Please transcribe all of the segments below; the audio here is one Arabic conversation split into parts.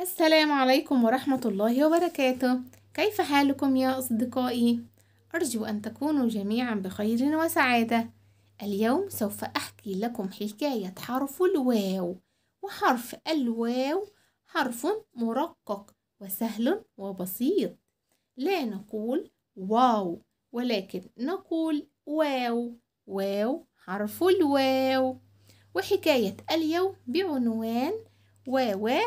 السلام عليكم ورحمة الله وبركاته كيف حالكم يا أصدقائي؟ أرجو أن تكونوا جميعا بخير وسعادة اليوم سوف أحكي لكم حكاية حرف الواو وحرف الواو حرف مرقق وسهل وبسيط لا نقول واو ولكن نقول واو واو حرف الواو وحكاية اليوم بعنوان واواه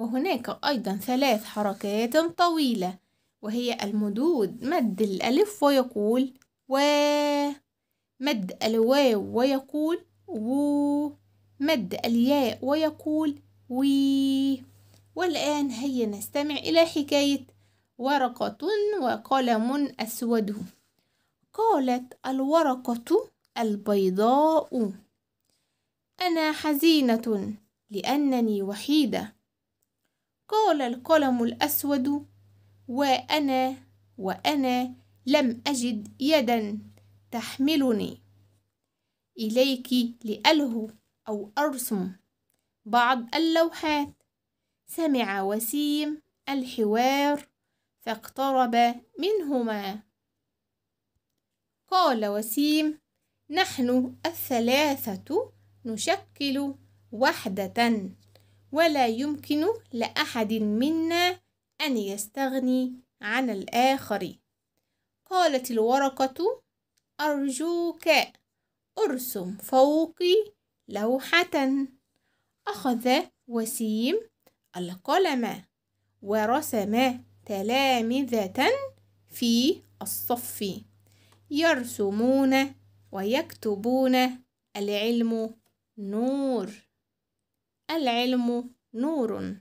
وهناك أيضا ثلاث حركات طويلة وهي المدود مد الألف ويقول و مد الواو ويقول و مد الياء ويقول وي والآن هيا نستمع إلى حكاية ورقة وقلم أسود قالت الورقة البيضاء أنا حزينة لأنني وحيدة قال القلم الأسود وأنا وأنا لم أجد يدا تحملني إليك لألهو أو أرسم بعض اللوحات سمع وسيم الحوار فاقترب منهما قال وسيم نحن الثلاثة نشكل وحدة ولا يمكن لأحد منا أن يستغني عن الآخر قالت الورقة أرجوك أرسم فوقي لوحة أخذ وسيم القلم ورسم تلامذة في الصف يرسمون ويكتبون العلم نور العلم نور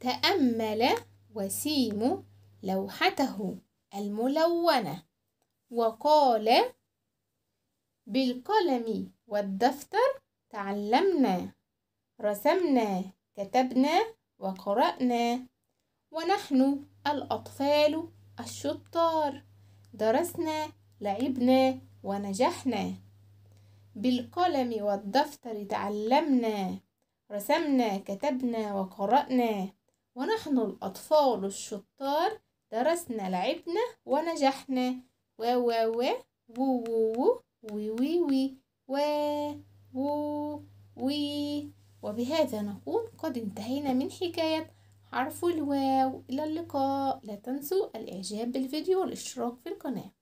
تأمل وسيم لوحته الملونة وقال بالقلم والدفتر تعلمنا رسمنا كتبنا وقرأنا ونحن الأطفال الشطار درسنا لعبنا ونجحنا بالقلم والدفتر تعلمنا رسمنا كتبنا وقرأنا ونحن الأطفال الشطار درسنا لعبنا ونجحنا و و و و و و و و و و و و وبهذا نكون قد انتهينا من حكاية حرف الواو إلى اللقاء لا تنسوا الإعجاب بالفيديو والاشتراك في القناة